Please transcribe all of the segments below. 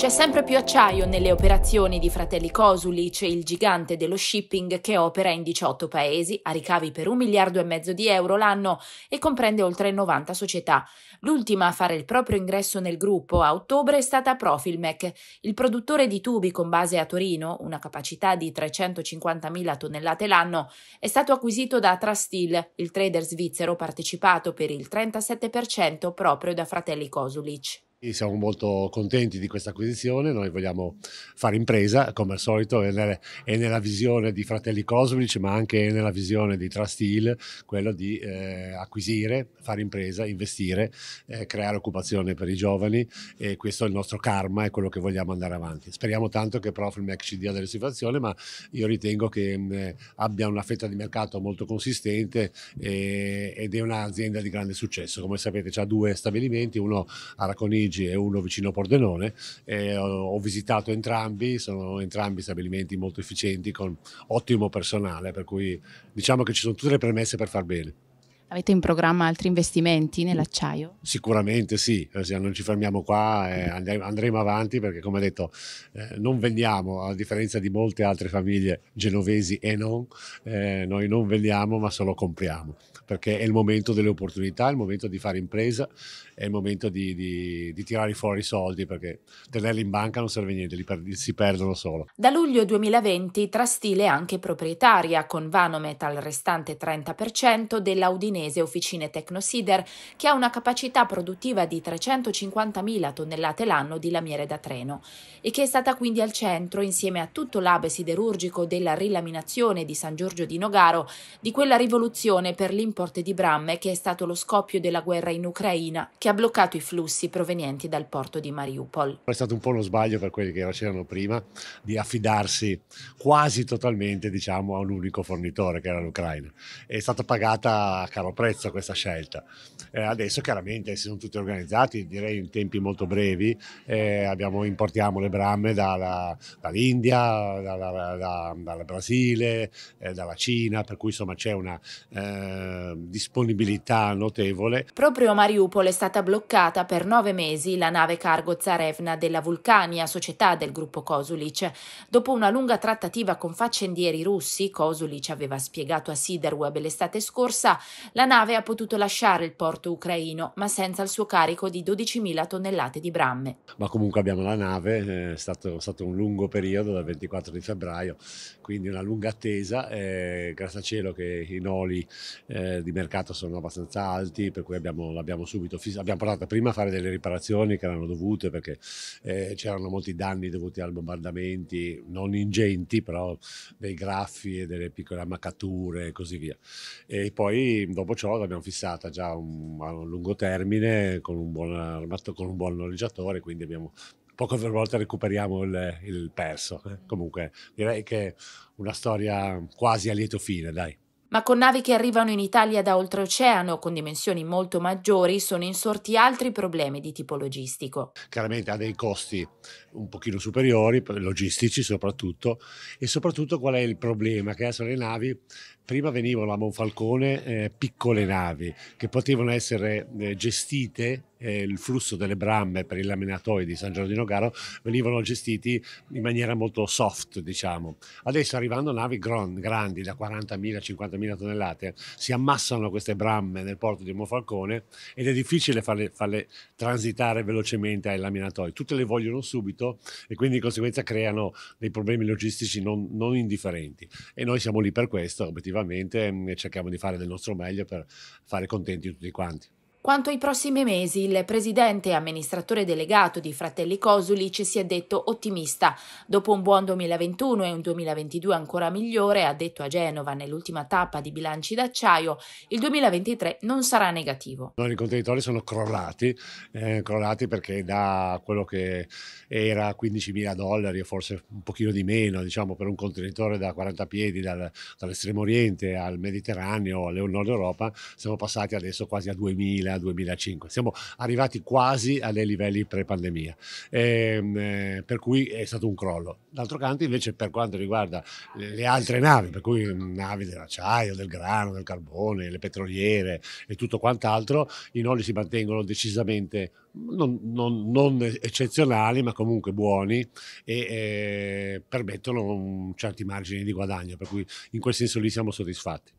C'è sempre più acciaio nelle operazioni di Fratelli Cosulic, il gigante dello shipping che opera in 18 paesi, ha ricavi per un miliardo e mezzo di euro l'anno e comprende oltre 90 società. L'ultima a fare il proprio ingresso nel gruppo a ottobre è stata Profilmec, il produttore di tubi con base a Torino, una capacità di 350.000 tonnellate l'anno, è stato acquisito da Trastil, il trader svizzero partecipato per il 37% proprio da Fratelli Cosulic. Siamo molto contenti di questa acquisizione, noi vogliamo fare impresa come al solito è, nel, è nella visione di Fratelli Cosmici ma anche nella visione di Trust Hill quello di eh, acquisire, fare impresa, investire, eh, creare occupazione per i giovani e questo è il nostro karma, è quello che vogliamo andare avanti. Speriamo tanto che Profilmec ci dia delle situazioni ma io ritengo che mh, mm, abbia una fetta di mercato molto consistente e, eh, ed è un'azienda di grande successo, come sapete ha due stabilimenti, uno a Racconigi Parigi e uno vicino a Pordenone. Eh, ho, visitato entrambi, sono entrambi stabilimenti molto efficienti con ottimo personale, per cui diciamo che ci sono tutte le premesse per far bene. Avete in programma altri investimenti nell'acciaio? Sicuramente sì, eh, non ci fermiamo qua, mm. andremo avanti perché come detto eh, non vendiamo, a differenza di molte altre famiglie genovesi e non, eh, noi non vendiamo ma solo compriamo perché è il momento delle opportunità, è il momento di fare impresa, è il momento di, di, di tirare fuori i soldi perché tenerli in banca non serve a niente, per, si perdono solo. Da luglio 2020 Trastile è anche proprietaria con Vanomet al restante 30% dell'Audine cinese Officine Tecnosider, che ha una capacità produttiva di 350.000 tonnellate l'anno di lamiere da treno e che è stata quindi al centro, insieme a tutto l'abe siderurgico della rilaminazione di San Giorgio di Nogaro, di quella rivoluzione per l'import di bramme che è stato lo scoppio della guerra in Ucraina, che ha bloccato i flussi provenienti dal porto di Mariupol. È stato un po' uno sbaglio per quelli che c'erano prima di affidarsi quasi totalmente diciamo, a un unico fornitore che era l'Ucraina. È stata pagata a caro apprezzo questa scelta. Eh, adesso chiaramente si sono tutti organizzati, direi in tempi molto brevi, eh, abbiamo, importiamo le bramme dall'India, dal da, da, Brasile, eh, dalla Cina, per cui insomma c'è una eh, disponibilità notevole. Proprio a Mariupol è stata bloccata per nove mesi la nave cargo Zarevna della Vulcania, società del gruppo Kosulic. Dopo una lunga trattativa con faccendieri russi, Kosulic aveva spiegato a Siderweb l'estate scorsa, la la nave ha potuto lasciare il porto ucraino, ma senza il suo carico di 12.000 tonnellate di bramme. Ma comunque abbiamo la nave, eh, è stato, è stato un lungo periodo dal 24 di febbraio, quindi una lunga attesa. Eh, grazie a cielo che i noli eh, di mercato sono abbastanza alti, per cui abbiamo, l'abbiamo subito fissa. Abbiamo provato prima a fare delle riparazioni che erano dovute perché eh, c'erano molti danni dovuti al bombardamenti, non ingenti, però dei graffi e delle piccole ammaccature e così via. E poi dopo dopo ciò l'abbiamo fissata già un, a un lungo termine con un buon, con un buon noleggiatore, quindi abbiamo poco per volta recuperiamo il, il perso. Eh. Mm. Comunque direi che una storia quasi a lieto fine, dai. Ma con navi che arrivano in Italia da oltreoceano, con dimensioni molto maggiori, sono insorti altri problemi di tipo logistico. Chiaramente ha dei costi un pochino superiori, logistici soprattutto, e soprattutto qual è il problema che adesso le navi prima venivano a Monfalcone eh, piccole navi che potevano essere eh, gestite, eh, il flusso delle bramme per il laminatoio di San Giorgio Garo venivano gestiti in maniera molto soft, diciamo. Adesso arrivando navi gran, grandi da 40.000-50.000 tonnellate, si ammassano queste bramme nel porto di Monfalcone ed è difficile farle, farle transitare velocemente ai laminatoi. Tutte le vogliono subito e quindi di conseguenza creano dei problemi logistici non, non indifferenti. E noi siamo lì per questo, obiettivamente effettivamente mm, cerchiamo di fare del nostro meglio per fare contenti tutti quanti. Quanto ai prossimi mesi, il presidente e amministratore delegato di Fratelli Cosulic si è detto ottimista. Dopo un buon 2021 e un 2022 ancora migliore, ha detto a Genova nell'ultima tappa di bilanci d'acciaio, il 2023 non sarà negativo. I contenitori sono crollati, eh, crollati perché da quello che era 15.000 dollari o forse un pochino di meno, diciamo, per un contenitore da 40 piedi dal, dall'estremo oriente al Mediterraneo, al nord Europa, siamo passati adesso quasi a 2.000 2000-2005. Siamo arrivati quasi ai livelli pre-pandemia, ehm, eh, per cui è stato un crollo. D'altro canto invece per quanto riguarda le altre navi, per cui mm, navi dell'acciaio, del grano, del carbone, le petroliere e tutto quant'altro, i noli si mantengono decisamente non, non, non, eccezionali, ma comunque buoni e eh, permettono un, certi margini di guadagno, per cui in quel senso lì siamo soddisfatti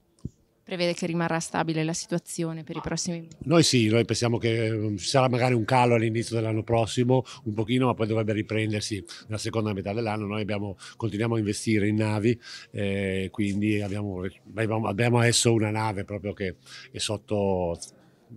prevede che rimarrà stabile la situazione per i prossimi mesi? Noi sì, noi pensiamo che ci ehm, sarà magari un calo all'inizio dell'anno prossimo, un pochino, ma poi dovrebbe riprendersi nella seconda metà dell'anno. Noi abbiamo, continuiamo a investire in navi, eh, quindi abbiamo, eh, abbiamo adesso una nave proprio che è sotto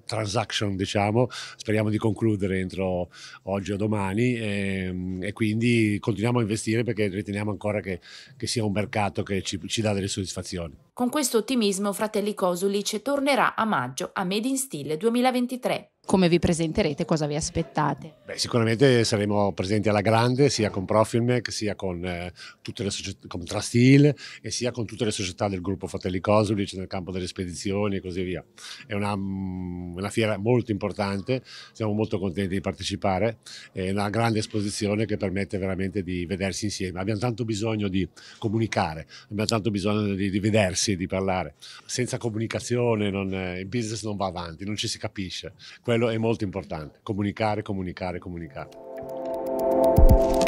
transaction, diciamo, speriamo di concludere entro oggi o domani e, ehm, e quindi continuiamo a investire perché riteniamo ancora che, che sia un mercato che ci, ci dà delle soddisfazioni. Con questo ottimismo Fratelli Cosulic tornerà a maggio a Made in Stile 2023 come vi presenterete, cosa vi aspettate? Beh, sicuramente saremo presenti alla grande sia con Profilmec, sia con, eh, tutte le società, con Trastil e sia con tutte le società del gruppo Fratelli Cosulic nel campo delle spedizioni e così via. È una, mm, una fiera molto importante, siamo molto contenti di partecipare, è una grande esposizione che permette veramente di vedersi insieme. Abbiamo tanto bisogno di comunicare, abbiamo tanto bisogno di, di vedersi, di parlare. Senza comunicazione non, eh, il business non va avanti, non ci si capisce. Quello quello è molto importante, comunicare, comunicare, comunicare.